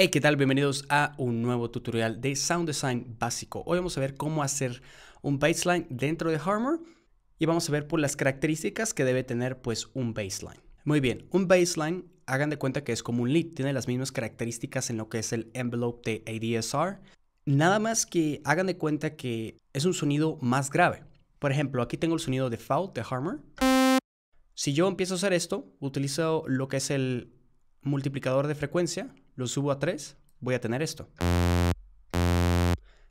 Hey, ¿qué tal? Bienvenidos a un nuevo tutorial de Sound Design básico. Hoy vamos a ver cómo hacer un baseline dentro de Harmor y vamos a ver por las características que debe tener pues un baseline. Muy bien, un baseline, hagan de cuenta que es como un lead, tiene las mismas características en lo que es el envelope de ADSR, nada más que hagan de cuenta que es un sonido más grave. Por ejemplo, aquí tengo el sonido de fault de Harmor. Si yo empiezo a hacer esto, utilizo lo que es el multiplicador de frecuencia, lo subo a 3, voy a tener esto.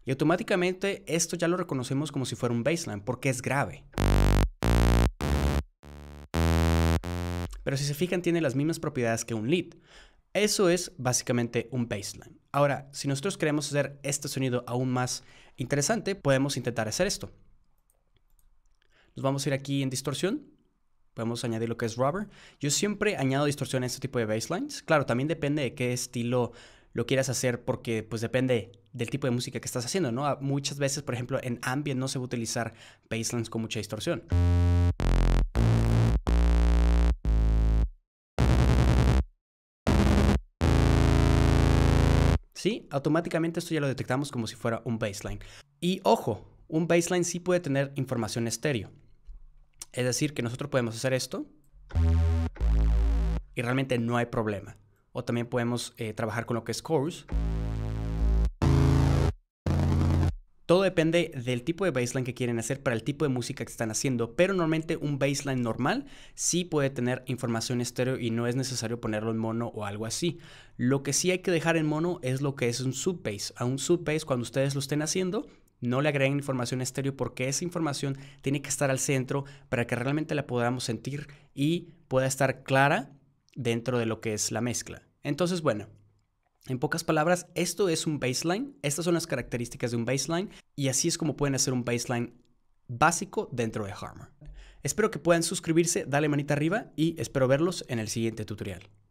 Y automáticamente esto ya lo reconocemos como si fuera un baseline porque es grave. Pero si se fijan tiene las mismas propiedades que un lead. Eso es básicamente un baseline. Ahora, si nosotros queremos hacer este sonido aún más interesante, podemos intentar hacer esto. Nos vamos a ir aquí en distorsión podemos añadir lo que es rubber. Yo siempre añado distorsión a este tipo de baselines. Claro, también depende de qué estilo lo quieras hacer porque pues depende del tipo de música que estás haciendo, ¿no? Muchas veces, por ejemplo, en ambient no se va a utilizar baselines con mucha distorsión. ¿Sí? Automáticamente esto ya lo detectamos como si fuera un baseline. Y ojo, un baseline sí puede tener información estéreo. Es decir, que nosotros podemos hacer esto y realmente no hay problema. O también podemos eh, trabajar con lo que es chorus. Todo depende del tipo de baseline que quieren hacer para el tipo de música que están haciendo, pero normalmente un baseline normal sí puede tener información estéreo y no es necesario ponerlo en mono o algo así. Lo que sí hay que dejar en mono es lo que es un sub A un sub cuando ustedes lo estén haciendo, no le agreguen información estéreo porque esa información tiene que estar al centro para que realmente la podamos sentir y pueda estar clara dentro de lo que es la mezcla. Entonces, bueno, en pocas palabras, esto es un baseline, estas son las características de un baseline y así es como pueden hacer un baseline básico dentro de Harmer. Espero que puedan suscribirse, dale manita arriba y espero verlos en el siguiente tutorial.